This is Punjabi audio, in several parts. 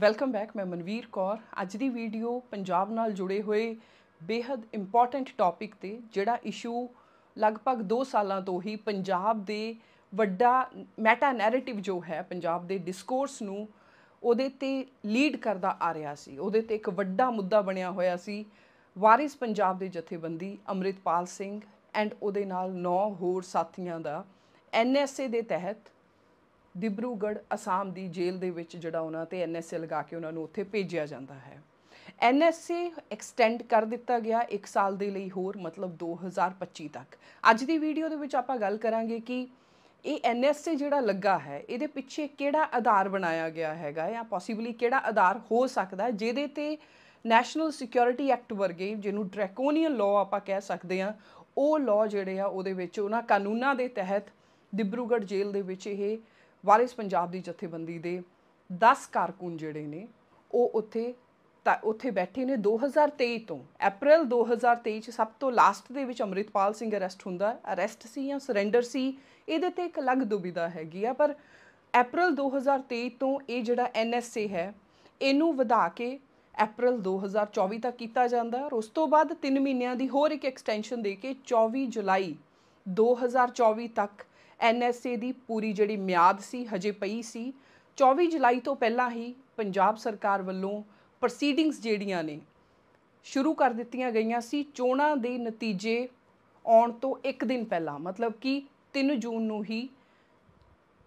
ਵੈਲਕਮ ਬੈਕ ਮੈਂ ਮਨਵੀਰ ਕੌਰ ਅੱਜ ਦੀ ਵੀਡੀਓ ਪੰਜਾਬ ਨਾਲ ਜੁੜੇ ਹੋਏ ਬੇहद ਇੰਪੋਰਟੈਂਟ ਟੌਪਿਕ ਤੇ ਜਿਹੜਾ ਇਸ਼ੂ ਲਗਭਗ 2 ਸਾਲਾਂ ਤੋਂ ਹੀ ਪੰਜਾਬ ਦੇ ਵੱਡਾ ਮੈਟਾ ਨੈਰੇਟਿਵ ਜੋ ਹੈ ਪੰਜਾਬ ਦੇ ਡਿਸਕੋਰਸ ਨੂੰ ਉਹਦੇ ਤੇ ਲੀਡ ਕਰਦਾ ਆ ਰਿਹਾ ਸੀ ਉਹਦੇ ਤੇ ਇੱਕ ਵੱਡਾ ਮੁੱਦਾ ਬਣਿਆ ਹੋਇਆ ਸੀ ਵਾਰਿਸ ਪੰਜਾਬ ਦੇ ਜਥੇਬੰਦੀ ਅਮਰਿਤਪਾਲ ਸਿੰਘ ਐਂਡ ਉਹਦੇ ਨਾਲ 9 ਹੋਰ ਸਾਥੀਆਂ ਦਾ ਐਨਐਸਏ ਦੇ ਤਹਿਤ ਦਿਬਰੂਗੜ ਅਸਾਮ ਦੀ ਜੇਲ੍ਹ ਦੇ ਵਿੱਚ ਜਿਹੜਾ ਉਹਨਾਂ ਤੇ ਐਨਐਸਏ ਲਗਾ ਕੇ ਉਹਨਾਂ ਨੂੰ ਉੱਥੇ ਭੇਜਿਆ ਜਾਂਦਾ ਹੈ ਐਨਐਸਏ ਐਕਸਟੈਂਡ ਕਰ ਦਿੱਤਾ ਗਿਆ 1 ਸਾਲ ਦੇ ਲਈ ਹੋਰ ਮਤਲਬ 2025 ਤੱਕ ਅੱਜ ਦੀ ਵੀਡੀਓ ਦੇ ਵਿੱਚ ਆਪਾਂ ਗੱਲ ਕਰਾਂਗੇ ਕਿ ਇਹ ਐਨਐਸਏ ਜਿਹੜਾ ਲੱਗਾ ਹੈ ਇਹਦੇ ਪਿੱਛੇ ਕਿਹੜਾ ਆਧਾਰ ਬਣਾਇਆ ਗਿਆ ਹੈਗਾ ਜਾਂ ਪੋਸੀਬਲੀ ਕਿਹੜਾ ਆਧਾਰ ਹੋ ਸਕਦਾ ਜਿਹਦੇ ਤੇ ਨੈਸ਼ਨਲ ਸਿਕਿਉਰਿਟੀ ਐਕਟ ਵਰਗੇ ਜਿਹਨੂੰ ਡ੍ਰੈਕੋਨੀਅਨ ਲਾਅ ਆਪਾਂ ਕਹਿ ਸਕਦੇ ਆ ਉਹ ਲਾਅ ਜਿਹੜੇ ਆ ਉਹਦੇ ਵਿੱਚ ਉਹਨਾਂ ਕਾਨੂੰਨਾਂ ਦੇ ਤਹਿਤ ਦਿਬਰੂਗੜ ਜੇਲ੍ਹ ਦੇ ਵਿੱਚ ਇਹ ਵਾਰਿਸ ਪੰਜਾਬ ਦੀ ਜਥੇਬੰਦੀ ਦੇ 10 ਕਾਰਕੁਨ ਜਿਹੜੇ ਨੇ ਉਹ ਉੱਥੇ ਉੱਥੇ ਬੈਠੇ ਨੇ 2023 ਤੋਂ April 2023 ਚ ਸਭ ਤੋਂ ਲਾਸਟ ਦੇ ਵਿੱਚ ਅਮਰਿਤਪਾਲ ਸਿੰਘ ਅਰੈਸਟ ਹੁੰਦਾ ਅਰੈਸਟ ਸੀ ਜਾਂ ਸਰੈਂਡਰ ਸੀ ਇਹਦੇ ਤੇ ਇੱਕ ਅਲੱਗ ਦੁਬਿਧਾ ਹੈਗੀ ਆ ਪਰ April 2023 ਤੋਂ ਇਹ ਜਿਹੜਾ NSA ਹੈ ਇਹਨੂੰ ਵਧਾ ਕੇ April 2024 ਤੱਕ ਕੀਤਾ ਜਾਂਦਾ ਔਰ ਉਸ ਤੋਂ ਬਾਅਦ 3 ਮਹੀਨਿਆਂ ਦੀ ਹੋਰ ਇੱਕ ਐਕਸਟੈਂਸ਼ਨ ਦੇ ਕੇ 24 ਜੁਲਾਈ 2024 ਤੱਕ ਐਨਐਸਏ ਦੀ ਪੂਰੀ ਜਿਹੜੀ ਮਿਆਦ ਸੀ ਹਜੇ ਪਈ ਸੀ 24 ਜੁਲਾਈ ਤੋਂ ਪਹਿਲਾਂ ਹੀ ਪੰਜਾਬ ਸਰਕਾਰ ਵੱਲੋਂ ਪ੍ਰੋਸੀਡਿੰਗਸ ਜਿਹੜੀਆਂ ਨੇ ਸ਼ੁਰੂ ਕਰ ਦਿੱਤੀਆਂ ਗਈਆਂ ਸੀ ਚੋਣਾਂ ਦੇ ਨਤੀਜੇ ਆਉਣ ਤੋਂ ਇੱਕ ਦਿਨ ਪਹਿਲਾਂ ਮਤਲਬ ਕਿ 3 ਜੂਨ ਨੂੰ ਹੀ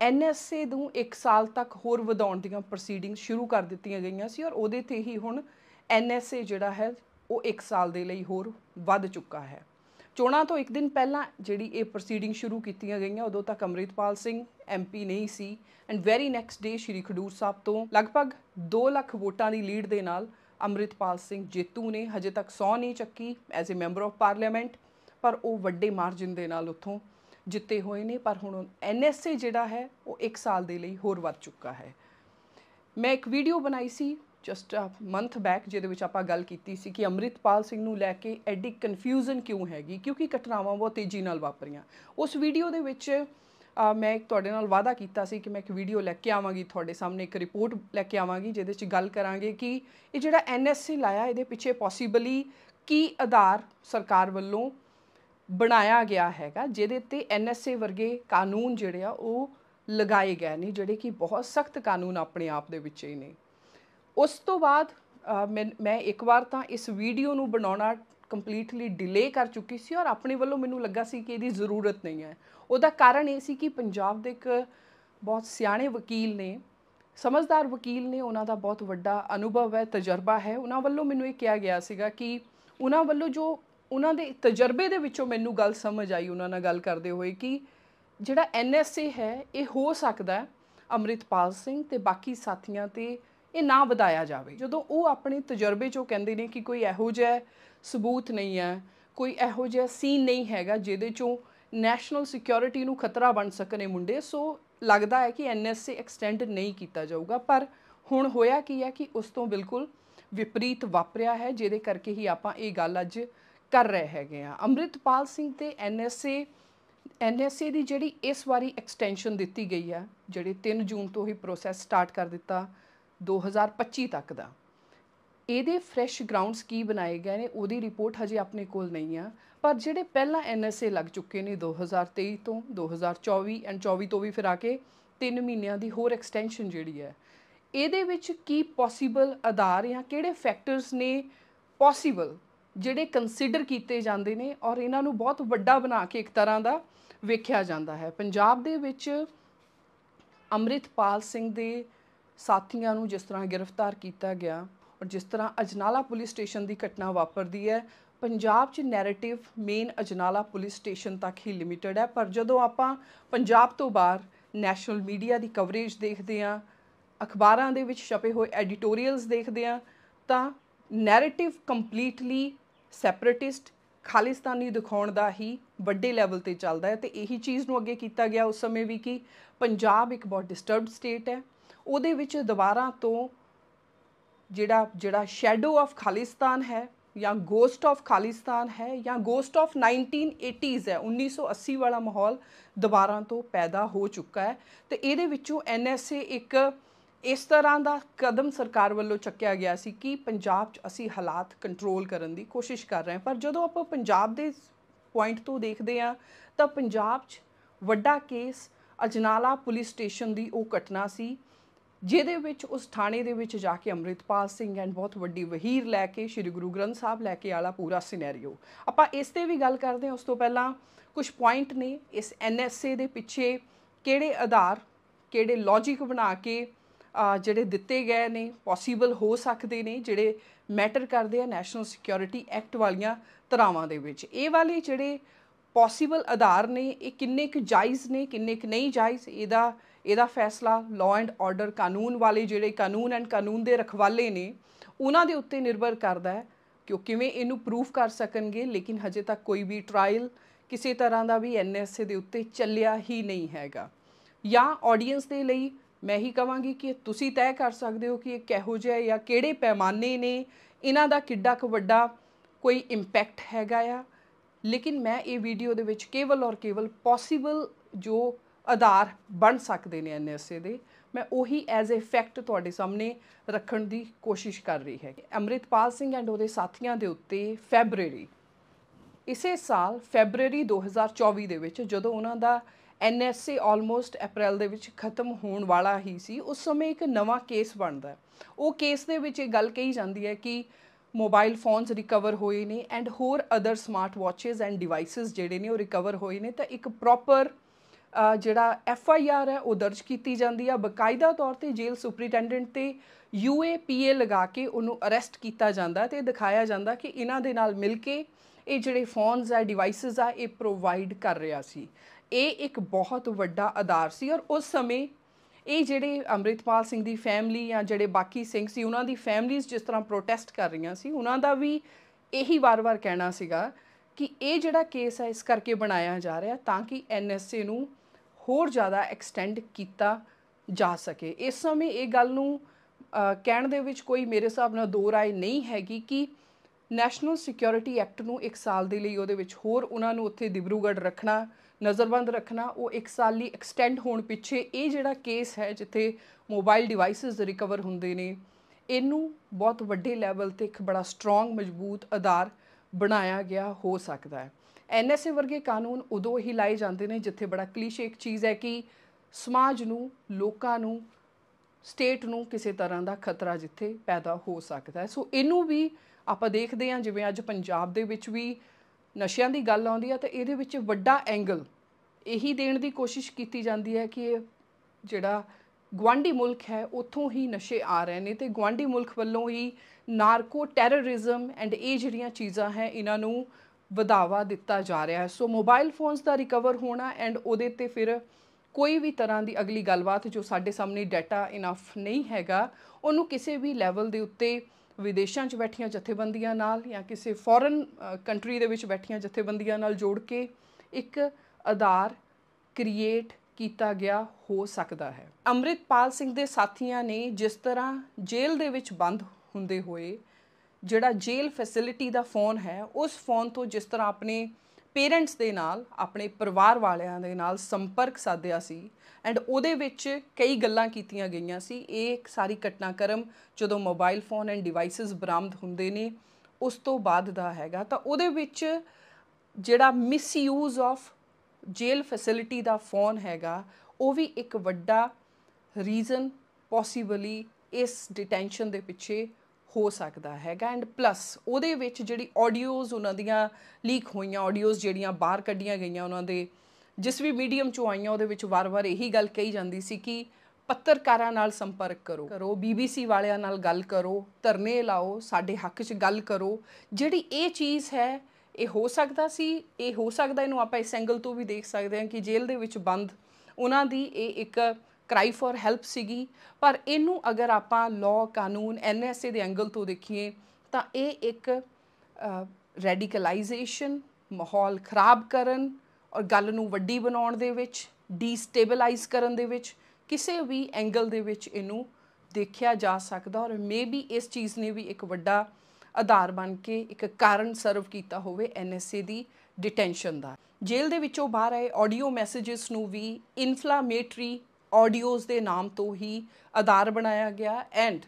ਐਨਐਸਏ ਨੂੰ 1 ਸਾਲ ਤੱਕ ਹੋਰ ਵਧਾਉਣ ਦੀਆਂ ਪ੍ਰੋਸੀਡਿੰਗਸ ਸ਼ੁਰੂ ਕਰ ਦਿੱਤੀਆਂ ਗਈਆਂ ਸੀ ਔਰ ਉਹਦੇ ਤੇ ਹੀ ਹੁਣ ਐਨਐਸਏ ਜਿਹੜਾ ਹੈ ਉਹ 1 ਸਾਲ ਦੇ ਲਈ ਹੋਰ ਵੱਧ ਚੁੱਕਾ ਹੈ ਚੋਣਾਂ ਤੋਂ ਇੱਕ ਦਿਨ ਪਹਿਲਾਂ ਜਿਹੜੀ ਇਹ ਪ੍ਰੋਸੀਡਿੰਗ ਸ਼ੁਰੂ ਕੀਤੀਆਂ ਗਈਆਂ ਉਦੋਂ ਤੱਕ ਅਮਰਿਤਪਾਲ ਸਿੰਘ ਐਮਪੀ ਨਹੀਂ ਸੀ and very next day Shri Khadoor Sahib ਤੋਂ ਲਗਭਗ 2 ਲੱਖ ਵੋਟਾਂ ਦੀ ਲੀਡ ਦੇ ਨਾਲ ਅਮਰਿਤਪਾਲ ਸਿੰਘ ਜੇਤੂ ਨੇ ਹਜੇ ਤੱਕ ਸੌ ਨਹੀਂ ਚੱਕੀ as a member of parliament ਪਰ ਉਹ ਵੱਡੇ ਮਾਰਜਿਨ ਦੇ ਨਾਲ ਉੱਥੋਂ ਜਿੱਤੇ ਹੋਏ ਨੇ ਪਰ ਹੁਣ ਐਨਐਸਏ ਜਿਹੜਾ ਹੈ ਉਹ 1 ਸਾਲ ਦੇ ਲਈ ਹੋਰ ਵੱਧ ਚੁੱਕਾ ਹੈ ਮੈਂ ਇੱਕ ਵੀਡੀਓ ਬਣਾਈ ਸੀ ਜਸਟ ਅ ਮੰਥ ਬੈਕ ਜਿਹਦੇ ਵਿੱਚ ਆਪਾਂ ਗੱਲ ਕੀਤੀ ਸੀ ਕਿ ਅਮਰਿਤਪਾਲ ਸਿੰਘ ਨੂੰ ਲੈ ਕੇ ਐਡੀ ਕਨਫਿਊਜ਼ਨ ਕਿਉਂ ਹੈਗੀ ਕਿਉਂਕਿ ਘਟਨਾਵਾਂ ਬਹੁਤ ਤੇਜ਼ੀ ਨਾਲ ਵਾਪਰੀਆਂ ਉਸ ਵੀਡੀਓ ਦੇ ਵਿੱਚ ਮੈਂ ਇੱਕ ਤੁਹਾਡੇ ਨਾਲ ਵਾਅਦਾ ਕੀਤਾ ਸੀ ਕਿ ਮੈਂ ਇੱਕ ਵੀਡੀਓ ਲੈ ਕੇ ਆਵਾਂਗੀ ਤੁਹਾਡੇ ਸਾਹਮਣੇ ਇੱਕ ਰਿਪੋਰਟ ਲੈ ਕੇ ਆਵਾਂਗੀ ਜਿਹਦੇ 'ਚ ਗੱਲ ਕਰਾਂਗੇ ਕਿ ਇਹ ਜਿਹੜਾ ਐਨਐਸਸੀ ਲਾਇਆ ਇਹਦੇ ਪਿੱਛੇ ਪੋਸੀਬਲੀ ਕੀ ਆਧਾਰ ਸਰਕਾਰ ਵੱਲੋਂ ਬਣਾਇਆ ਗਿਆ ਹੈਗਾ ਜਿਹਦੇ ਤੇ ਐਨਐਸਏ ਵਰਗੇ ਕਾਨੂੰਨ ਜਿਹੜੇ ਆ ਉਹ ਲਗਾਏ ਗਏ ਨੇ ਜਿਹੜੇ ਕਿ ਬਹੁਤ ਸਖਤ ਕਾਨੂੰਨ ਆਪਣੇ ਆਪ ਦੇ ਵਿੱਚ ਹੀ ਨੇ ਉਸ ਤੋਂ ਬਾਅਦ ਮੈਂ ਇੱਕ ਵਾਰ ਤਾਂ ਇਸ ਵੀਡੀਓ ਨੂੰ ਬਣਾਉਣਾ ਕੰਪਲੀਟਲੀ ਡਿਲੇ ਕਰ ਚੁੱਕੀ ਸੀ ਔਰ ਆਪਣੇ ਵੱਲੋਂ ਮੈਨੂੰ ਲੱਗਾ ਸੀ ਕਿ ਇਹਦੀ ਜ਼ਰੂਰਤ ਨਹੀਂ ਹੈ ਉਹਦਾ ਕਾਰਨ ਇਹ ਸੀ ਕਿ ਪੰਜਾਬ ਦੇ ਇੱਕ ਬਹੁਤ ਸਿਆਣੇ ਵਕੀਲ ਨੇ ਸਮਝਦਾਰ ਵਕੀਲ ਨੇ ਉਹਨਾਂ ਦਾ ਬਹੁਤ ਵੱਡਾ ਅਨੁਭਵ ਹੈ ਤਜਰਬਾ ਹੈ ਉਹਨਾਂ ਵੱਲੋਂ ਮੈਨੂੰ ਇਹ ਕਿਹਾ ਗਿਆ ਸੀਗਾ ਕਿ ਉਹਨਾਂ ਵੱਲੋਂ ਜੋ ਉਹਨਾਂ ਦੇ ਤਜਰਬੇ ਦੇ ਵਿੱਚੋਂ ਮੈਨੂੰ ਗੱਲ ਸਮਝ ਆਈ ਉਹਨਾਂ ਨਾਲ ਗੱਲ ਕਰਦੇ ਹੋਏ ਕਿ ਜਿਹੜਾ ਐਨਐਸਏ ਹੈ ਇਹ ਹੋ ਸਕਦਾ ਅਮਰਿਤਪਾਲ ਸਿੰਘ ਤੇ ਬਾਕੀ ਸਾਥੀਆਂ ਤੇ ਇਹ ਨਾ ਵਧਾਇਆ ਜਾਵੇ ਜਦੋਂ ਉਹ ਆਪਣੇ ਤਜਰਬੇ ਚੋਂ ਕਹਿੰਦੇ ਨੇ ਕਿ ਕੋਈ ਇਹੋ ਜਿਹਾ ਸਬੂਤ ਨਹੀਂ ਹੈ ਕੋਈ ਇਹੋ ਜਿਹਾ ਸੀਨ ਨਹੀਂ ਹੈਗਾ ਜਿਹਦੇ ਚੋਂ ਨੈਸ਼ਨਲ ਸਿਕਿਉਰਿਟੀ ਨੂੰ ਖਤਰਾ ਬਣ ਸਕਣੇ ਮੁੰਡੇ ਸੋ ਲੱਗਦਾ ਹੈ ਕਿ ਐਨਐਸਏ ਐਕਸਟੈਂਡ ਨਹੀਂ ਕੀਤਾ ਜਾਊਗਾ ਪਰ ਹੁਣ ਹੋਇਆ ਕੀ ਹੈ ਕਿ ਉਸ ਤੋਂ ਬਿਲਕੁਲ ਵਿਪਰੀਤ ਵਾਪਰਿਆ ਹੈ ਜਿਹਦੇ ਕਰਕੇ ਹੀ ਆਪਾਂ ਇਹ ਗੱਲ ਅੱਜ ਕਰ ਰਹੇ ਹੈਗੇ ਆ ਅਮਰਿਤਪਾਲ ਸਿੰਘ ਤੇ ਐਨਐਸਏ ਐਨਐਸਏ ਦੀ ਜਿਹੜੀ ਇਸ ਵਾਰੀ ਐਕਸਟੈਂਸ਼ਨ ਦਿੱਤੀ ਗਈ ਹੈ ਜਿਹੜੇ 3 ਜੂਨ ਤੋਂ ਹੀ ਪ੍ਰੋਸੈਸ ਸਟਾਰਟ ਕਰ ਦਿੱਤਾ 2025 ਤੱਕ ਦਾ ਇਹਦੇ ਫਰੈਸ਼ ਗਰਾਊਂਡਸ ਕੀ ਬਣਾਏ ਗਏ ਨੇ ਉਹਦੀ ਰਿਪੋਰਟ ਹਜੇ ਆਪਣੇ ਕੋਲ ਨਹੀਂ ਆ ਪਰ ਜਿਹੜੇ ਪਹਿਲਾਂ ਐਨਐਸਏ ਲੱਗ ਚੁੱਕੇ ਨੇ 2023 ਤੋਂ 2024 ਐਂਡ 24 ਤੋਂ ਵੀ ਫਿਰ ਆ ਕੇ 3 ਮਹੀਨਿਆਂ ਦੀ ਹੋਰ ਐਕਸਟੈਂਸ਼ਨ ਜਿਹੜੀ ਹੈ ਇਹਦੇ ਵਿੱਚ ਕੀ ਪੋਸੀਬਲ ਆਧਾਰ ਜਾਂ ਕਿਹੜੇ ਫੈਕਟਰਸ ਨੇ ਪੋਸੀਬਲ ਜਿਹੜੇ ਕੰਸੀਡਰ ਕੀਤੇ ਜਾਂਦੇ ਨੇ ਔਰ ਇਹਨਾਂ ਨੂੰ ਬਹੁਤ ਵੱਡਾ ਬਣਾ ਕੇ ਇੱਕ ਤਰ੍ਹਾਂ ਦਾ ਵੇਖਿਆ ਜਾਂਦਾ ਹੈ ਪੰਜਾਬ ਦੇ ਵਿੱਚ ਅਮਰਿਤਪਾਲ ਸਿੰਘ ਦੇ ਸਾਥੀਆਂ ਨੂੰ ਜਿਸ ਤਰ੍ਹਾਂ ਗ੍ਰਿਫਤਾਰ ਕੀਤਾ ਗਿਆ ਔਰ ਜਿਸ ਤਰ੍ਹਾਂ ਅਜਨਾਲਾ ਪੁਲਿਸ ਸਟੇਸ਼ਨ ਦੀ ਘਟਨਾ ਵਾਪਰਦੀ ਹੈ ਪੰਜਾਬ 'ਚ ਨੈਰੇਟਿਵ ਮੇਨ ਅਜਨਾਲਾ ਪੁਲਿਸ ਸਟੇਸ਼ਨ ਤੱਕ ਹੀ ਲਿਮਿਟਿਡ ਹੈ ਪਰ ਜਦੋਂ ਆਪਾਂ ਪੰਜਾਬ ਤੋਂ ਬਾਹਰ ਨੈਸ਼ਨਲ ਮੀਡੀਆ ਦੀ ਕਵਰੇਜ ਦੇਖਦੇ ਆਂ ਅਖਬਾਰਾਂ ਦੇ ਵਿੱਚ ਛਪੇ ਹੋਏ ਐਡੀਟੋਰੀਅਲਸ ਦੇਖਦੇ ਆਂ ਤਾਂ ਨੈਰੇਟਿਵ ਕੰਪਲੀਟਲੀ ਸੈਪਰੇਟਿਸਟ ਖਾਲਿਸਤਾਨੀ ਦਿਖਾਉਣ ਦਾ ਹੀ ਵੱਡੇ ਲੈਵਲ ਤੇ ਚੱਲਦਾ ਹੈ ਤੇ ਇਹੀ ਚੀਜ਼ ਨੂੰ ਅੱਗੇ ਕੀਤਾ ਗਿਆ ਉਸ ਸਮੇਂ ਵੀ ਕਿ ਪੰਜਾਬ ਇੱਕ ਬਹੁਤ ਡਿਸਟਰਬਡ ਸਟੇਟ ਹੈ ਉਹਦੇ ਵਿੱਚ ਦੁਬਾਰਾ ਤੋਂ ਜਿਹੜਾ ਜਿਹੜਾ ਸ਼ੈਡੋ ਆਫ ਖਾਲਿਸਤਾਨ ਹੈ ਜਾਂ ਗੋਸਟ ਆਫ ਖਾਲਿਸਤਾਨ ਹੈ ਜਾਂ ਗੋਸਟ ਆਫ 1980s ਹੈ 1980 ਵਾਲਾ ਮਾਹੌਲ ਦੁਬਾਰਾ ਤੋਂ ਪੈਦਾ ਹੋ ਚੁੱਕਾ ਹੈ ਤੇ ਇਹਦੇ ਵਿੱਚੋਂ ਐਨਐਸਏ ਇੱਕ ਇਸ ਤਰ੍ਹਾਂ ਦਾ ਕਦਮ ਸਰਕਾਰ ਵੱਲੋਂ ਚੱਕਿਆ ਗਿਆ ਸੀ ਕਿ ਪੰਜਾਬ 'ਚ ਅਸੀਂ ਹਾਲਾਤ ਕੰਟਰੋਲ ਕਰਨ ਦੀ ਕੋਸ਼ਿਸ਼ ਕਰ ਰਹੇ ਹਾਂ ਪਰ ਜਦੋਂ ਆਪਾਂ ਪੰਜਾਬ ਦੇ ਪੁਆਇੰਟ ਤੋਂ ਦੇਖਦੇ ਆ ਤਾਂ ਪੰਜਾਬ 'ਚ ਵੱਡਾ ਕੇਸ ਅਜਨਾਲਾ ਪੁਲਿਸ ਸਟੇਸ਼ਨ ਦੀ ਉਹ ਘਟਨਾ ਸੀ ਜਿਹਦੇ ਵਿੱਚ ਉਸ ਥਾਣੇ ਦੇ ਵਿੱਚ ਜਾ ਕੇ ਅਮਰਿਤਪਾਲ ਸਿੰਘ ਐਂਡ ਬਹੁਤ ਵੱਡੀ ਵਹੀਰ ਲੈ ਕੇ ਸ੍ਰੀ ਗੁਰੂ ਗ੍ਰੰਥ ਸਾਹਿਬ ਲੈ ਕੇ ਆਲਾ ਪੂਰਾ ਸਿਨੈਰੀਓ ਆਪਾਂ ਇਸ ਤੇ ਵੀ ਗੱਲ ਕਰਦੇ ਹਾਂ ਉਸ ਤੋਂ ਪਹਿਲਾਂ ਕੁਝ ਪੁਆਇੰਟ ਨੇ ਇਸ ਐਨਐਸਏ ਦੇ ਪਿੱਛੇ ਕਿਹੜੇ ਆਧਾਰ ਕਿਹੜੇ ਲੌਜੀਕ ਬਣਾ ਕੇ ਜਿਹੜੇ ਦਿੱਤੇ ਗਏ ਨੇ ਪੋਸੀਬਲ ਹੋ ਸਕਦੇ ਨੇ ਜਿਹੜੇ ਮੈਟਰ ਕਰਦੇ ਆ ਨੈਸ਼ਨਲ ਸਿਕਿਉਰਿਟੀ ਐਕਟ ਵਾਲੀਆਂ ਧਰਾਵਾਂ ਦੇ ਵਿੱਚ ਇਹ ਵਾਲੇ ਜਿਹੜੇ ਪੋਸੀਬਲ ਆਧਾਰ ਨੇ ਇਹ ਕਿੰਨੇ ਕੁ ਜਾਇਜ਼ ਨੇ ਕਿੰਨੇ ਕੁ ਨਹੀਂ ਜਾਇਜ਼ ਇਹਦਾ ਇਹਦਾ ਫੈਸਲਾ ਲਾਅ ਐਂਡ ਆਰਡਰ ਕਾਨੂੰਨ ਵਾਲੇ ਜਿਹੜੇ ਕਾਨੂੰਨ ਐਂਡ ਕਾਨੂੰਨ ਦੇ ਰਖਵਾਲੇ ਨੇ ਉਹਨਾਂ ਦੇ ਉੱਤੇ ਨਿਰਭਰ ਕਰਦਾ ਹੈ ਕਿ ਉਹ ਕਿਵੇਂ ਇਹਨੂੰ ਪ੍ਰੂਫ ਕਰ ਸਕਣਗੇ ਲੇਕਿਨ ਹਜੇ ਤੱਕ ਕੋਈ ਵੀ ਟ੍ਰਾਇਲ ਕਿਸੇ ਤਰ੍ਹਾਂ ਦਾ ਵੀ ਐਨਐਸਏ ਦੇ ਉੱਤੇ ਚੱਲਿਆ ਹੀ ਨਹੀਂ ਹੈਗਾ ਜਾਂ ਆਡੀਅנס ਦੇ ਲਈ ਮੈਂ ਹੀ ਕਹਾਂਗੀ ਕਿ ਤੁਸੀਂ ਤੈਅ ਕਰ ਸਕਦੇ ਹੋ ਕਿ ਇਹ ਕਿਹੋ ਜਿਹਾ ਜਾਂ ਕਿਹੜੇ ਪੈਮਾਨੇ ਨੇ ਇਹਨਾਂ ਦਾ ਕਿੱਡਾ ਕੁ ਵੱਡਾ ਕੋਈ ਇੰਪੈਕਟ ਹੈਗਾ ਆ ਲੇਕਿਨ ਮੈਂ ਇਹ ਵੀਡੀਓ ਦੇ ਵਿੱਚ ਕੇਵਲ ਔਰ ਕੇਵਲ ਪੋਸੀਬਲ ਜੋ ਆਧਾਰ ਬਣ ਸਕਦੇ ਨੇ ਐਨਐਸਏ ਦੇ ਮੈਂ ਉਹੀ ਐਜ਼ ਅ ਫੈਕਟ ਤੁਹਾਡੇ ਸਾਹਮਣੇ ਰੱਖਣ ਦੀ ਕੋਸ਼ਿਸ਼ ਕਰ ਰਹੀ ਹੈ ਅਮਰਿਤਪਾਲ ਸਿੰਘ ਐਂਡ ਉਹਦੇ ਸਾਥੀਆਂ ਦੇ ਉੱਤੇ ਫੈਬਰੂਰੀ ਇਸੇ ਸਾਲ ਫੈਬਰੂਰੀ 2024 ਦੇ ਵਿੱਚ ਜਦੋਂ ਉਹਨਾਂ ਦਾ ਐਨਐਸਏ ਆਲਮੋਸਟ ਅਪ੍ਰੈਲ ਦੇ ਵਿੱਚ ਖਤਮ ਹੋਣ ਵਾਲਾ ਹੀ ਸੀ ਉਸ ਸਮੇਂ ਇੱਕ ਨਵਾਂ ਕੇਸ ਬਣਦਾ ਉਹ ਕੇਸ ਦੇ ਵਿੱਚ ਇਹ ਗੱਲ ਕਹੀ ਜਾਂਦੀ ਹੈ ਕਿ ਮੋਬਾਈਲ ਫੋਨਸ ਰਿਕਵਰ ਹੋਏ ਨੇ ਐਂਡ ਹੋਰ other smart watches and devices ਜਿਹੜੇ ਨੇ ਉਹ ਰਿਕਵਰ ਹੋਏ ਨੇ ਤਾਂ ਇੱਕ ਪ੍ਰੋਪਰ ਜਿਹੜਾ ਐਫ ਆਈ ਆਰ ਹੈ ਉਹ ਦਰਜ ਕੀਤੀ ਜਾਂਦੀ ਆ ਬਕਾਇਦਾ ਤੌਰ ਤੇ ਜੇਲ੍ਹ ਸੁਪਰੀਟੈਂਡੈਂਟ ਤੇ ਯੂ ਏ ਪੀ ਏ ਲਗਾ ਕੇ ਉਹਨੂੰ ਅਰੈਸਟ ਕੀਤਾ ਜਾਂਦਾ ਤੇ ਦਿਖਾਇਆ ਜਾਂਦਾ ਕਿ ਇਹਨਾਂ ਦੇ ਨਾਲ ਮਿਲ ਕੇ ਇਹ ਜਿਹੜੇ ਫੋਨਸ ਆ ਡਿਵਾਈਸਸ ਆ ਇਹ ਪ੍ਰੋਵਾਈਡ ਕਰ ਰਿਹਾ ਸੀ ਇਹ ਇੱਕ ਬਹੁਤ ਵੱਡਾ ਆਧਾਰ ਸੀ ਔਰ ਉਸ ਸਮੇਂ ਇਹ ਜਿਹੜੇ ਅੰਮ੍ਰਿਤਪਾਲ ਸਿੰਘ ਦੀ ਫੈਮਿਲੀ ਜਾਂ ਜਿਹੜੇ ਬਾਕੀ ਸਿੰਘ ਸੀ ਉਹਨਾਂ ਦੀ ਫੈਮਲੀਆਂ ਜਿਸ ਤਰ੍ਹਾਂ ਪ੍ਰੋਟੈਸਟ ਕਰ ਰਹੀਆਂ ਸੀ ਉਹਨਾਂ ਦਾ ਵੀ ਇਹੀ ਵਾਰ-ਵਾਰ ਕਹਿਣਾ ਸੀਗਾ ਕਿ ਇਹ ਜਿਹੜਾ ਕੇਸ ਹੈ ਇਸ ਕਰਕੇ ਬਣਾਇਆ ਜਾ ਰਿਹਾ ਤਾਂ ਕਿ ਐਨਐਸਏ ਨੂੰ ਹੋਰ ਜ਼ਿਆਦਾ ਐਕਸਟੈਂਡ ਕੀਤਾ ਜਾ ਸਕੇ ਇਸ ਸਮੇਂ ਇਹ ਗੱਲ ਨੂੰ ਕਹਿਣ ਦੇ ਵਿੱਚ ਕੋਈ ਮੇਰੇ ਹਿਸਾਬ ਨਾਲ ਦੋ رائے ਨਹੀਂ ਹੈਗੀ ਕਿ ਨੈਸ਼ਨਲ ਸਿਕਿਉਰਿਟੀ ਐਕਟ ਨੂੰ 1 ਸਾਲ ਦੇ ਲਈ ਉਹਦੇ ਵਿੱਚ ਹੋਰ ਉਹਨਾਂ ਨੂੰ ਉੱਥੇ ਦਿਬਰੂਗੜ ਰੱਖਣਾ ਨਜ਼ਰਬੰਦ ਰੱਖਣਾ ਉਹ 1 ਸਾਲ ਲਈ ਐਕਸਟੈਂਡ ਹੋਣ ਪਿੱਛੇ ਇਹ ਜਿਹੜਾ ਕੇਸ ਹੈ ਜਿੱਥੇ ਮੋਬਾਈਲ ਡਿਵਾਈਸਸ ਰਿਕਵਰ ਹੁੰਦੇ ਨੇ ਇਹਨੂੰ ਬਹੁਤ ਵੱਡੇ ਲੈਵਲ ਤੇ ਇੱਕ ਬੜਾ ਸਟਰੋਂਗ ਮਜ਼ਬੂਤ ਆਧਾਰ ਬਣਾਇਆ ਗਿਆ ਹੋ ਸਕਦਾ ਹੈ ਐਨਐਸਏ ਵਰਗੇ ਕਾਨੂੰਨ ਉਦੋਂ ਹੀ ਲਾਏ ਜਾਂਦੇ ਨੇ ਜਿੱਥੇ ਬੜਾ ਕਲੀਸ਼ੇ ਇੱਕ ਚੀਜ਼ ਹੈ ਕਿ ਸਮਾਜ ਨੂੰ ਲੋਕਾਂ ਨੂੰ ਸਟੇਟ ਨੂੰ ਕਿਸੇ ਤਰ੍ਹਾਂ ਦਾ ਖਤਰਾ ਜਿੱਥੇ ਪੈਦਾ ਹੋ ਸਕਦਾ ਹੈ ਸੋ ਇਹਨੂੰ ਵੀ ਆਪਾਂ ਦੇਖਦੇ ਹਾਂ ਜਿਵੇਂ ਅੱਜ ਪੰਜਾਬ ਦੇ ਵਿੱਚ ਵੀ ਨਸ਼ਿਆਂ ਦੀ ਗੱਲ ਆਉਂਦੀ ਹੈ ਤਾਂ ਇਹਦੇ ਵਿੱਚ ਵੱਡਾ ਐਂਗਲ ਇਹੀ ਦੇਣ ਦੀ ਕੋਸ਼ਿਸ਼ ਕੀਤੀ ਜਾਂਦੀ ਹੈ ਕਿ ਇਹ ਜਿਹੜਾ ਗਵਾਂਡੀ ਮੁਲਕ ਹੈ ਉੱਥੋਂ ਹੀ ਨਸ਼ੇ ਆ ਰਹੇ ਨੇ ਤੇ ਗਵਾਂਡੀ ਮੁਲਕ ਵੱਲੋਂ ਹੀ ਨਾਰਕੋ ਟੈਰਰਿਜ਼ਮ ਐਂਡ ਇਹ ਜਿਹੜੀਆਂ ਚੀਜ਼ਾਂ ਹੈ ਇਹਨਾਂ ਨੂੰ ਵਧਾਵਾ ਦਿੱਤਾ ਜਾ ਰਿਹਾ ਹੈ ਸੋ ਮੋਬਾਈਲ ਫੋਨਸ ਦਾ ਰਿਕਵਰ ਹੋਣਾ ਐਂਡ ਉਹਦੇ ਤੇ ਫਿਰ ਕੋਈ ਵੀ ਤਰ੍ਹਾਂ ਦੀ ਅਗਲੀ ਗੱਲਬਾਤ ਜੋ ਸਾਡੇ ਸਾਹਮਣੇ ਡਾਟਾ ਇਨਫ ਨਹੀਂ ਹੈਗਾ ਉਹਨੂੰ ਕਿਸੇ ਵੀ ਲੈਵਲ ਦੇ ਉੱਤੇ ਵਿਦੇਸ਼ਾਂ 'ਚ ਬੈਠੀਆਂ ਜਥੇਬੰਦੀਆਂ ਨਾਲ ਜਾਂ ਕਿਸੇ ਫੋਰਨ ਕੰਟਰੀ ਦੇ ਵਿੱਚ ਬੈਠੀਆਂ ਜਥੇਬੰਦੀਆਂ ਨਾਲ ਜੋੜ ਕੇ ਇੱਕ ਆਧਾਰ ਕ੍ਰੀਏਟ ਕੀਤਾ ਗਿਆ ਹੋ ਸਕਦਾ ਹੈ ਅਮਰਿਤਪਾਲ ਸਿੰਘ ਦੇ ਸਾਥੀਆਂ ਨੇ ਜਿਸ ਤਰ੍ਹਾਂ ਜੇਲ੍ਹ ਦੇ ਵਿੱਚ ਬੰਦ ਹੁੰਦੇ ਹੋਏ ਜਿਹੜਾ ਜੇਲ੍ਹ ਫੈਸਿਲਿਟੀ ਦਾ ਫੋਨ ਹੈ ਉਸ ਫੋਨ ਤੋਂ ਜਿਸ ਤਰ੍ਹਾਂ ਆਪਣੇ ਪੇਰੈਂਟਸ ਦੇ ਨਾਲ ਆਪਣੇ ਪਰਿਵਾਰ ਵਾਲਿਆਂ ਦੇ ਨਾਲ ਸੰਪਰਕ ਸਾਧਿਆ ਸੀ ਐਂਡ ਉਹਦੇ ਵਿੱਚ ਕਈ ਗੱਲਾਂ ਕੀਤੀਆਂ ਗਈਆਂ ਸੀ ਇਹ ਸਾਰੀ ਘਟਨਾਕ੍ਰਮ ਜਦੋਂ ਮੋਬਾਈਲ ਫੋਨ ਐਂਡ ਡਿਵਾਈਸਸ ਬਰਾਮਦ ਹੁੰਦੇ ਨੇ ਉਸ ਤੋਂ ਬਾਅਦ ਦਾ ਹੈਗਾ ਤਾਂ ਉਹਦੇ ਵਿੱਚ ਜਿਹੜਾ ਮਿਸਯੂਜ਼ ਆਫ ਜੇਲ ਫੈਸਿਲਿਟੀ ਦਾ ਫੋਨ ਹੈਗਾ ਉਹ ਵੀ ਇੱਕ ਵੱਡਾ ਰੀਜ਼ਨ ਪੋਸੀਬਲੀ ਇਸ ਡਿਟੈਂਸ਼ਨ ਦੇ ਪਿੱਛੇ ਹੋ ਸਕਦਾ ਹੈਗਾ ਐਂਡ ਪਲੱਸ ਉਹਦੇ ਵਿੱਚ ਜਿਹੜੀ ਆਡੀਓਜ਼ ਉਹਨਾਂ ਦੀਆਂ ਲੀਕ ਹੋਈਆਂ ਆਡੀਓਜ਼ ਜਿਹੜੀਆਂ ਬਾਹਰ ਕੱਢੀਆਂ ਗਈਆਂ ਉਹਨਾਂ ਦੇ ਜਿਸ ਵੀ ਮੀਡੀਅਮ ਚੋਂ ਆਈਆਂ ਉਹਦੇ ਵਿੱਚ ਵਾਰ-ਵਾਰ ਇਹੀ ਗੱਲ ਕਹੀ ਜਾਂਦੀ ਸੀ ਕਿ ਪੱਤਰਕਾਰਾਂ ਨਾਲ ਸੰਪਰਕ ਕਰੋ ਕਰੋ ਬੀਬੀਸੀ ਵਾਲਿਆਂ ਨਾਲ ਗੱਲ ਕਰੋ ਧਰਨੇ ਲਾਓ ਸਾਡੇ ਹੱਕ 'ਚ ਗੱਲ ਕਰੋ ਜਿਹੜੀ ਇਹ ਚੀਜ਼ ਹੈ ਇਹ ਹੋ ਸਕਦਾ ਸੀ ਇਹ ਹੋ ਸਕਦਾ ਇਹਨੂੰ ਆਪਾਂ ਇਸ ਐਂਗਲ ਤੋਂ ਵੀ ਦੇਖ ਸਕਦੇ ਹਾਂ ਕਿ ਜੇਲ੍ਹ ਦੇ ਵਿੱਚ ਬੰਦ ਉਹਨਾਂ ਦੀ ਇਹ ਇੱਕ ਕ੍ਰਾਈ ਫॉर ਹੈਲਪ ਸੀਗੀ ਪਰ ਇਹਨੂੰ ਅਗਰ ਆਪਾਂ ਲਾਅ ਕਾਨੂੰਨ ਐਨਐਸਏ ਦੇ ਐਂਗਲ ਤੋਂ ਦੇਖੀਏ ਤਾਂ ਇਹ ਇੱਕ ਰੈਡੀਕਲਾਈਜੇਸ਼ਨ ਮਾਹੌਲ ਖਰਾਬ ਕਰਨ ਔਰ ਗੱਲ ਨੂੰ ਵੱਡੀ ਬਣਾਉਣ ਦੇ ਵਿੱਚ ਡੀਸਟੇਬਲਾਈਜ਼ ਕਰਨ ਦੇ ਵਿੱਚ ਕਿਸੇ ਵੀ ਐਂਗਲ ਦੇ ਵਿੱਚ ਇਹਨੂੰ ਦੇਖਿਆ ਜਾ ਸਕਦਾ ਔਰ ਮੇਬੀ ਇਸ ਚੀਜ਼ ਨੇ ਵੀ ਇੱਕ ਵੱਡਾ ਆਧਾਰ ਬਣ ਕੇ ਇੱਕ ਕਾਰਨ ਸਰਵ ਕੀਤਾ ਹੋਵੇ ਐਨਐਸਏ ਦੀ ਡਿਟੈਂਸ਼ਨ ਦਾ ਜੇਲ੍ਹ ਦੇ ਵਿੱਚੋਂ ਬਾਹਰ ਆਏ ਆਡੀਓ ਮੈਸੇजेस ਨੂੰ ਵੀ ਇਨਫਲਾਮੇਟਰੀ ਆਡੀਓਜ਼ ਦੇ ਨਾਮ ਤੋਂ ਹੀ ਆਧਾਰ ਬਣਾਇਆ ਗਿਆ ਐਂਡ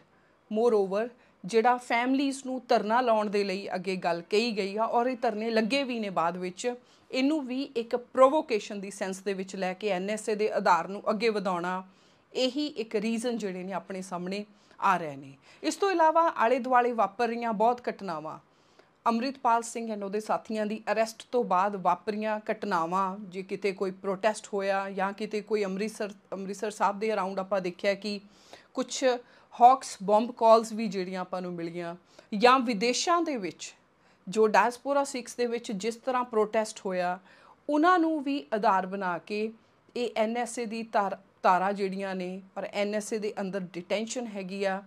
ਮੋਰਓਵਰ ਜਿਹੜਾ ਫੈਮਲੀਆਂ ਨੂੰ ਧਰਨਾ ਲਾਉਣ ਦੇ ਲਈ ਅੱਗੇ ਗੱਲ ਕਹੀ ਗਈ ਆ ਔਰ ਇਹ ਧਰਨੇ ਲੱਗੇ ਵੀ ਨੇ ਬਾਅਦ ਵਿੱਚ ਇਹਨੂੰ ਵੀ ਇੱਕ ਪ੍ਰੋਵੋਕੇਸ਼ਨ ਦੀ ਸੈਂਸ ਦੇ ਵਿੱਚ ਲੈ ਕੇ ਐਨਐਸਏ ਦੇ ਆਧਾਰ ਨੂੰ ਅੱਗੇ ਵਧਾਉਣਾ ਇਹੀ ਇੱਕ ਰੀਜ਼ਨ ਜਿਹੜੇ ਨੇ ਆਪਣੇ ਸਾਹਮਣੇ ਆ ਰਹੇ ਨੇ ਇਸ ਤੋਂ ਇਲਾਵਾ ਆਲੇ ਦੁਆਲੇ ਵਾਪਰ ਰਹੀਆਂ ਬਹੁਤ ਘਟਨਾਵਾਂ ਅਮਰਿਤਪਾਲ ਸਿੰਘ ਐਂਡ ਉਹਦੇ ਸਾਥੀਆਂ ਦੀ ਅਰੈਸਟ ਤੋਂ ਬਾਅਦ ਵਾਪਰੀਆਂ ਘਟਨਾਵਾਂ ਜੇ ਕਿਤੇ ਕੋਈ ਪ੍ਰੋਟੈਸਟ ਹੋਇਆ ਜਾਂ ਕਿਤੇ ਕੋਈ ਅੰਮ੍ਰਿਤਸਰ ਅੰਮ੍ਰਿਤਸਰ ਸਾਹਿਬ ਦੇ ਅਰਾਊਂਡ ਆਪਾਂ ਦੇਖਿਆ ਕਿ ਕੁਝ ਹੌਕਸ ਬੰਬ ਕਾਲਸ ਵੀ ਜਿਹੜੀਆਂ ਆਪਾਂ ਨੂੰ ਮਿਲੀਆਂ ਜਾਂ ਵਿਦੇਸ਼ਾਂ ਦੇ ਵਿੱਚ ਜੋ ਡਾਇਸਪੋਰਾ ਸਿਕਸ ਦੇ ਵਿੱਚ ਜਿਸ ਤਰ੍ਹਾਂ ਪ੍ਰੋਟੈਸਟ ਹੋਇਆ ਉਹਨਾਂ ਨੂੰ ਵੀ ਆਧਾਰ ਬਣਾ ਕੇ ਇਹ ਐਨਐਸਏ ਦੀ ਤਾਰਾ ਜਿਹੜੀਆਂ ਨੇ ਪਰ ਐਨਐਸਏ ਦੇ ਅੰਦਰ ਡਿਟੈਂਸ਼ਨ ਹੈਗੀ ਆ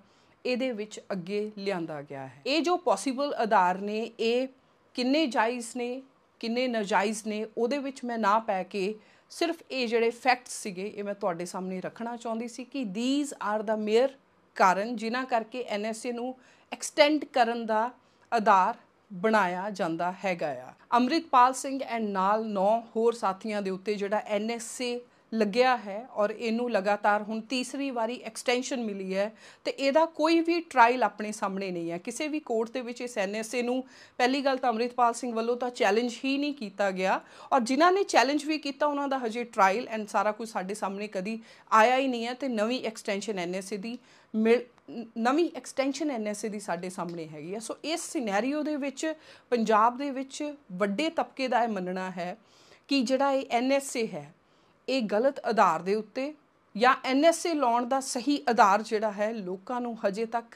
ਇਹਦੇ ਵਿੱਚ ਅੱਗੇ ਲਿਆਂਦਾ ਗਿਆ ਹੈ ਇਹ ਜੋ ਪੋਸੀਬਲ ਆਧਾਰ ਨੇ ਇਹ ਕਿੰਨੇ ਜਾਇਜ਼ ਨੇ ਕਿੰਨੇ ਨਜਾਇਜ਼ ਨੇ ਉਹਦੇ ਵਿੱਚ ਮੈਂ ਨਾ ਪੈ ਕੇ ਸਿਰਫ ਇਹ ਜਿਹੜੇ ਫੈਕਟਸ ਸੀਗੇ ਇਹ ਮੈਂ ਤੁਹਾਡੇ ਸਾਹਮਣੇ ਰੱਖਣਾ ਚਾਹੁੰਦੀ ਸੀ ਕਿ ਥੀਸ ਆਰ ਦਾ ਮੇਅਰ ਕਾਰਨ ਜਿਨ੍ਹਾਂ ਕਰਕੇ ਐਨਐਸਏ ਨੂੰ ਐਕਸਟੈਂਡ ਕਰਨ ਦਾ ਆਧਾਰ ਬਣਾਇਆ ਜਾਂਦਾ ਹੈਗਾ ਆ ਅਮਰਿਤਪਾਲ ਸਿੰਘ ਐਂਡ ਨਾਲ 9 ਹੋਰ ਸਾਥੀਆਂ ਦੇ ਉੱਤੇ ਜਿਹੜਾ ਐਨਐਸਏ ਲੱਗਿਆ ਹੈ ਔਰ ਇਹਨੂੰ ਲਗਾਤਾਰ ਹੁਣ ਤੀਸਰੀ ਵਾਰੀ ਐਕਸਟੈਂਸ਼ਨ ਮਿਲੀ ਹੈ ਤੇ ਇਹਦਾ ਕੋਈ ਵੀ ਟ੍ਰਾਇਲ ਆਪਣੇ ਸਾਹਮਣੇ ਨਹੀਂ ਹੈ ਕਿਸੇ ਵੀ ਕੋਰਟ ਦੇ ਵਿੱਚ ਇਸ ਐਨਐਸਏ ਨੂੰ ਪਹਿਲੀ ਗੱਲ ਤਾਂ ਅਮਰਿਤਪਾਲ ਸਿੰਘ ਵੱਲੋਂ ਤਾਂ ਚੈਲੰਜ ਹੀ ਨਹੀਂ ਕੀਤਾ ਗਿਆ ਔਰ ਜਿਨ੍ਹਾਂ ਨੇ ਚੈਲੰਜ ਵੀ ਕੀਤਾ ਉਹਨਾਂ ਦਾ ਹਜੇ ਟ੍ਰਾਇਲ ਐਂਡ ਸਾਰਾ ਕੁਝ ਸਾਡੇ ਸਾਹਮਣੇ ਕਦੀ ਆਇਆ ਹੀ ਨਹੀਂ ਹੈ ਤੇ ਨਵੀਂ ਐਕਸਟੈਂਸ਼ਨ ਐਨਐਸਏ ਦੀ ਨਵੀਂ ਐਕਸਟੈਂਸ਼ਨ ਐਨਐਸਏ ਦੀ ਸਾਡੇ ਸਾਹਮਣੇ ਹੈਗੀ ਹੈ ਸੋ ਇਸ ਸਿਨੈਰੀਓ ਦੇ ਵਿੱਚ ਪੰਜਾਬ ਦੇ ਵਿੱਚ ਵੱਡੇ ਤਬਕੇ ਦਾ ਇਹ ਮੰਨਣਾ ਹੈ ਕਿ ਜਿਹੜਾ ਇਹ ਐਨਐਸਏ ਹੈ ਇਹ ਗਲਤ ਆਧਾਰ ਦੇ ਉੱਤੇ ਜਾਂ ਐਨਐਸਏ ਲਾਉਣ ਦਾ ਸਹੀ ਆਧਾਰ ਜਿਹੜਾ ਹੈ ਲੋਕਾਂ ਨੂੰ ਹਜੇ ਤੱਕ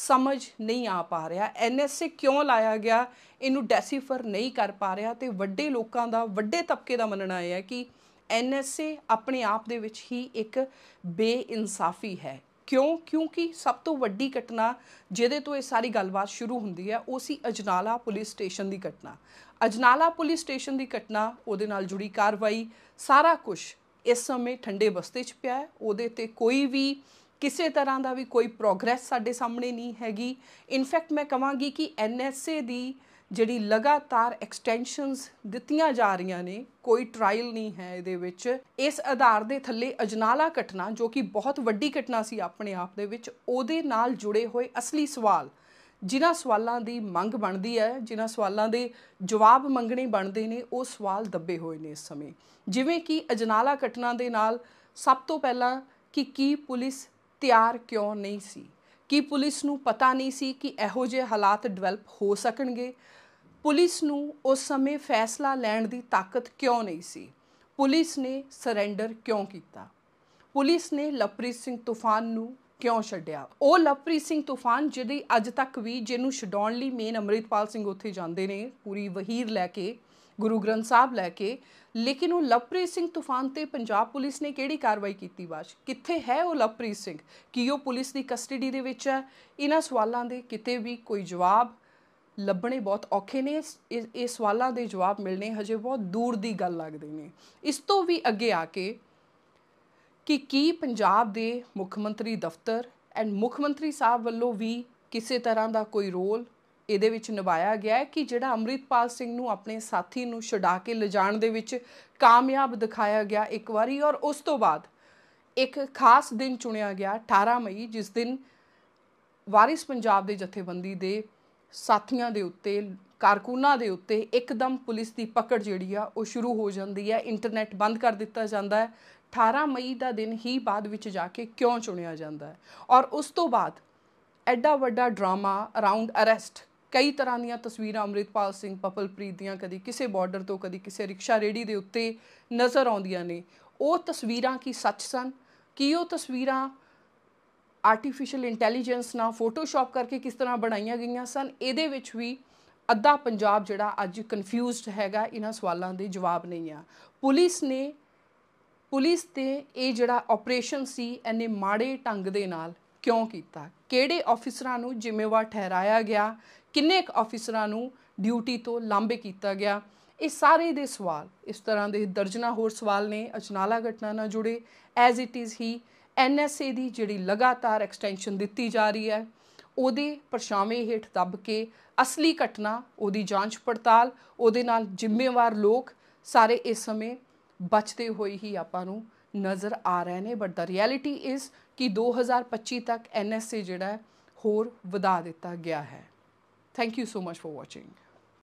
ਸਮਝ ਨਹੀਂ ਆ ਪਾ ਰਿਹਾ ਐਨਐਸਏ ਕਿਉਂ ਲਾਇਆ ਗਿਆ ਇਹਨੂੰ ਡੈਸੀਫਰ ਨਹੀਂ ਕਰ ਪਾ ਰਿਹਾ ਤੇ ਵੱਡੇ ਲੋਕਾਂ ਦਾ ਵੱਡੇ ਤਬਕੇ ਦਾ ਮੰਨਣਾ ਹੈ ਕਿ ਐਨਐਸਏ ਆਪਣੇ ਆਪ ਦੇ ਵਿੱਚ ਹੀ ਇੱਕ ਬੇਇਨਸਾਫੀ ਹੈ ਕਿਉਂ ਕਿਉਂਕਿ ਸਭ ਤੋਂ ਵੱਡੀ ਘਟਨਾ ਜਿਹਦੇ ਤੋਂ ਇਹ ਸਾਰੀ ਗੱਲਬਾਤ ਸ਼ੁਰੂ ਹੁੰਦੀ ਹੈ ਉਹ ਸੀ ਅਜਨਾਲਾ ਪੁਲਿਸ ਸਟੇਸ਼ਨ ਦੀ ਘਟਨਾ ਅਜਨਾਲਾ ਪੁਲਿਸ ਸਟੇਸ਼ਨ ਦੀ ਘਟਨਾ ਉਹਦੇ ਨਾਲ ਜੁੜੀ ਕਾਰਵਾਈ ਸਾਰਾ ਕੁਝ ਇਸ ਸਮੇਂ ਠੰਡੇ ਬਸਤੇ 'ਚ ਪਿਆ ਹੈ ਉਹਦੇ ਤੇ ਕੋਈ ਵੀ ਕਿਸੇ ਤਰ੍ਹਾਂ ਦਾ ਵੀ ਕੋਈ ਪ੍ਰੋਗਰੈਸ ਸਾਡੇ ਸਾਹਮਣੇ ਨਹੀਂ ਹੈਗੀ ਇਨਫੈਕਟ ਮੈਂ ਕਹਾਂਗੀ ਕਿ ਐਨਐਸਏ ਦੀ ਜਿਹੜੀ ਲਗਾਤਾਰ ਐਕਸਟੈਂਸ਼ਨਸ ਦਿੱਤੀਆਂ ਜਾ ਰਹੀਆਂ ਨੇ ਕੋਈ ਟ੍ਰਾਇਲ ਨਹੀਂ ਹੈ ਇਹਦੇ ਵਿੱਚ ਇਸ ਆਧਾਰ ਦੇ ਥੱਲੇ ਅਜਨਾਲਾ ਘਟਨਾ ਜੋ ਕਿ ਬਹੁਤ ਵੱਡੀ ਘਟਨਾ ਸੀ ਆਪਣੇ ਆਪ ਦੇ ਵਿੱਚ ਉਹਦੇ ਨਾਲ ਜੁੜੇ ਹੋਏ ਅਸਲੀ ਸਵਾਲ ਜਿਨ੍ਹਾਂ ਸਵਾਲਾਂ ਦੀ ਮੰਗ ਬਣਦੀ ਹੈ ਜਿਨ੍ਹਾਂ ਸਵਾਲਾਂ ਦੇ ਜਵਾਬ ਮੰਗਣੇ ਬਣਦੇ ਨੇ ਉਹ ਸਵਾਲ ਦੱਬੇ ਹੋਏ ਨੇ ਇਸ ਸਮੇਂ ਜਿਵੇਂ ਕਿ ਅਜਨਾਲਾ ਘਟਨਾ ਦੇ ਨਾਲ ਸਭ ਤੋਂ ਪਹਿਲਾਂ ਕਿ ਕੀ ਪੁਲਿਸ ਤਿਆਰ ਕਿਉਂ ਨਹੀਂ ਸੀ ਕੀ ਪੁਲਿਸ ਨੂੰ ਪਤਾ ਨਹੀਂ ਸੀ ਕਿ ਇਹੋ ਜਿਹੇ ਹਾਲਾਤ ਡਿਵੈਲਪ ਹੋ ਸਕਣਗੇ ਪੁਲਿਸ ਨੂੰ ਉਸ ਸਮੇਂ ਫੈਸਲਾ ਲੈਣ ਦੀ ਤਾਕਤ ਕਿਉਂ ਨਹੀਂ ਸੀ ਪੁਲਿਸ ਨੇ ਸਰੈਂਡਰ ਕਿਉਂ ਕੀਤਾ ਪੁਲਿਸ ਨੇ ਲਪਰੀਤ ਸਿੰਘ ਤੂਫਾਨ ਨੂੰ ਕਿਉਂ ਛੱਡਿਆ ਉਹ ਲਵਪ੍ਰੀਤ ਸਿੰਘ ਤੂਫਾਨ ਜਿਹਦੀ ਅੱਜ ਤੱਕ ਵੀ ਜਿਹਨੂੰ ਛਡਾਉਣ ਲਈ ਮੇਨ ਅਮਰਿਤਪਾਲ ਸਿੰਘ ਉੱਥੇ ਜਾਂਦੇ ਨੇ ਪੂਰੀ ਵਹੀਰ ਲੈ ਕੇ ਗੁਰੂ ਗ੍ਰੰਥ ਸਾਹਿਬ ਲੈ ਕੇ ਲੇਕਿਨ ਉਹ ਲਵਪ੍ਰੀਤ ਸਿੰਘ ਤੂਫਾਨ ਤੇ ਪੰਜਾਬ ਪੁਲਿਸ ਨੇ ਕਿਹੜੀ ਕਾਰਵਾਈ ਕੀਤੀ ਬਾਸ਼ ਕਿੱਥੇ ਹੈ ਉਹ ਲਵਪ੍ਰੀਤ ਸਿੰਘ ਕੀ ਉਹ ਪੁਲਿਸ ਦੀ ਕਸਟਡੀ ਦੇ ਵਿੱਚ ਹੈ ਇਹਨਾਂ ਸਵਾਲਾਂ ਦੇ ਕਿਤੇ ਵੀ ਕੋਈ ਜਵਾਬ ਲੱਭਣੇ ਬਹੁਤ ਔਖੇ ਨੇ ਇਹ ਸਵਾਲਾਂ ਦੇ ਜਵਾਬ ਮਿਲਣੇ ਹਜੇ ਬਹੁਤ ਦੂਰ ਦੀ ਗੱਲ ਲੱਗਦੇ ਨੇ ਇਸ ਤੋਂ ਵੀ ਅੱਗੇ ਆ ਕੇ ਕਿ ਕੀ ਪੰਜਾਬ ਦੇ ਮੁੱਖ ਮੰਤਰੀ ਦਫ਼ਤਰ ਐਂਡ ਮੁੱਖ ਮੰਤਰੀ ਸਾਹਿਬ ਵੱਲੋਂ ਵੀ ਕਿਸੇ ਤਰ੍ਹਾਂ ਦਾ ਕੋਈ ਰੋਲ ਇਹਦੇ ਵਿੱਚ ਨਿਭਾਇਆ ਗਿਆ ਹੈ ਕਿ ਜਿਹੜਾ ਅਮਰਿਤਪਾਲ ਸਿੰਘ ਨੂੰ ਆਪਣੇ ਸਾਥੀ ਨੂੰ ਛਡਾ ਕੇ ਲਿਜਾਣ ਦੇ ਵਿੱਚ ਕਾਮਯਾਬ ਦਿਖਾਇਆ ਗਿਆ ਇੱਕ ਵਾਰੀ ਔਰ ਉਸ ਤੋਂ ਬਾਅਦ ਇੱਕ ਖਾਸ ਦਿਨ ਚੁਣਿਆ ਗਿਆ 18 ਮਈ ਜਿਸ ਦਿਨ ਵਾਰਿਸ ਪੰਜਾਬ ਦੇ ਜਥੇਬੰਦੀ ਦੇ ਸਾਥੀਆਂ ਦੇ ਉੱਤੇ ਕਾਰਕੂਨਾਂ ਦੇ ਉੱਤੇ ਇੱਕਦਮ ਪੁਲਿਸ ਦੀ ਪਕੜ ਜਿਹੜੀ ਆ ਉਹ ਸ਼ੁਰੂ ਹੋ ਜਾਂਦੀ ਹੈ ਇੰਟਰਨੈਟ ਬੰਦ ਕਰ ਦਿੱਤਾ ਜਾਂਦਾ ਹੈ 18 ਮਈ ਦਾ ਦਿਨ ਹੀ ਬਾਅਦ ਵਿੱਚ ਜਾ ਕੇ ਕਿਉਂ ਚੁਣਿਆ ਜਾਂਦਾ ਹੈ ਔਰ ਉਸ ਤੋਂ ਬਾਅਦ ਐਡਾ ਵੱਡਾ ਡਰਾਮਾ ਅਰਾਊਂਡ ਅਰੈਸਟ ਕਈ ਤਰ੍ਹਾਂ ਦੀਆਂ ਤਸਵੀਰਾਂ ਅਮਰਿਤਪਾਲ ਸਿੰਘ ਪਪਲਪ੍ਰੀਤ ਦੀਆਂ ਕਦੀ ਕਿਸੇ ਬਾਰਡਰ ਤੋਂ ਕਦੀ ਕਿਸੇ ਰਿਕਸ਼ਾ ਰੇੜੀ ਦੇ ਉੱਤੇ ਨਜ਼ਰ ਆਉਂਦੀਆਂ ਨੇ ਉਹ ਤਸਵੀਰਾਂ ਕੀ ਸੱਚ ਸਨ ਕੀ ਉਹ ਤਸਵੀਰਾਂ ਆਰਟੀਫੀਸ਼ੀਅਲ ਇੰਟੈਲੀਜੈਂਸ ਨਾਲ ਫੋਟੋਸ਼ਾਪ ਕਰਕੇ ਕਿਸ ਤਰ੍ਹਾਂ ਬਣਾਈਆਂ ਗਈਆਂ ਸਨ ਇਹਦੇ ਵਿੱਚ ਵੀ ਅੱਧਾ ਪੰਜਾਬ ਜਿਹੜਾ ਅੱਜ ਕਨਫਿਊਜ਼ਡ ਹੈਗਾ ਇਹਨਾਂ ਸਵਾਲਾਂ ਦੇ ਜਵਾਬ ਨਹੀਂ ਆ ਪੁਲਿਸ ਨੇ ਪੁਲਿਸ ਤੇ ਇਹ ਜਿਹੜਾ ਆਪਰੇਸ਼ਨ ਸੀ ਐਨੇ ਮਾੜੇ ਢੰਗ ਦੇ ਨਾਲ ਕਿਉਂ ਕੀਤਾ ਕਿਹੜੇ ਅਫਸਰਾਂ ਨੂੰ ਜ਼ਿੰਮੇਵਾਰ ਠਹਿਰਾਇਆ ਗਿਆ ਕਿੰਨੇ ਕੁ ਅਫਸਰਾਂ ਨੂੰ ਡਿਊਟੀ ਤੋਂ ਲਾਂਬੇ ਕੀਤਾ ਗਿਆ ਇਹ ਸਾਰੇ ਦੇ ਸਵਾਲ ਇਸ ਤਰ੍ਹਾਂ ਦੇ ਦਰਜਨਾ ਹੋਰ ਸਵਾਲ ਨੇ ਅਚਨਾਲਾ ਘਟਨਾ ਨਾਲ ਜੁੜੇ ਐਜ਼ ਇਟ ਇਜ਼ ਹੀ ਐਨਐਸਏ ਦੀ ਜਿਹੜੀ ਲਗਾਤਾਰ ਐਕਸਟੈਂਸ਼ਨ ਦਿੱਤੀ ਜਾ ਰਹੀ ਹੈ ਉਹਦੇ ਪਰਛਾਵੇਂ ਹੇਠ ਦੱਬ ਕੇ ਅਸਲੀ ਘਟਨਾ ਉਹਦੀ ਜਾਂਚ ਪੜਤਾਲ ਉਹਦੇ ਨਾਲ ਜ਼ਿੰਮੇਵਾਰ ਲੋਕ ਸਾਰੇ ਇਸ ਸਮੇਂ ਬਚਦੇ ਹੋਏ ਹੀ ਆਪਾਂ ਨੂੰ ਨਜ਼ਰ ਆ ਰਹੇ ਨੇ ਬਟ ਦਾ ਰਿਐਲਿਟੀ ਇਜ਼ ਕਿ 2025 ਤੱਕ ਐਨਐਸਏ ਜਿਹੜਾ ਹੋਰ ਵਧਾ ਦਿੱਤਾ ਗਿਆ ਹੈ thank you so much for watching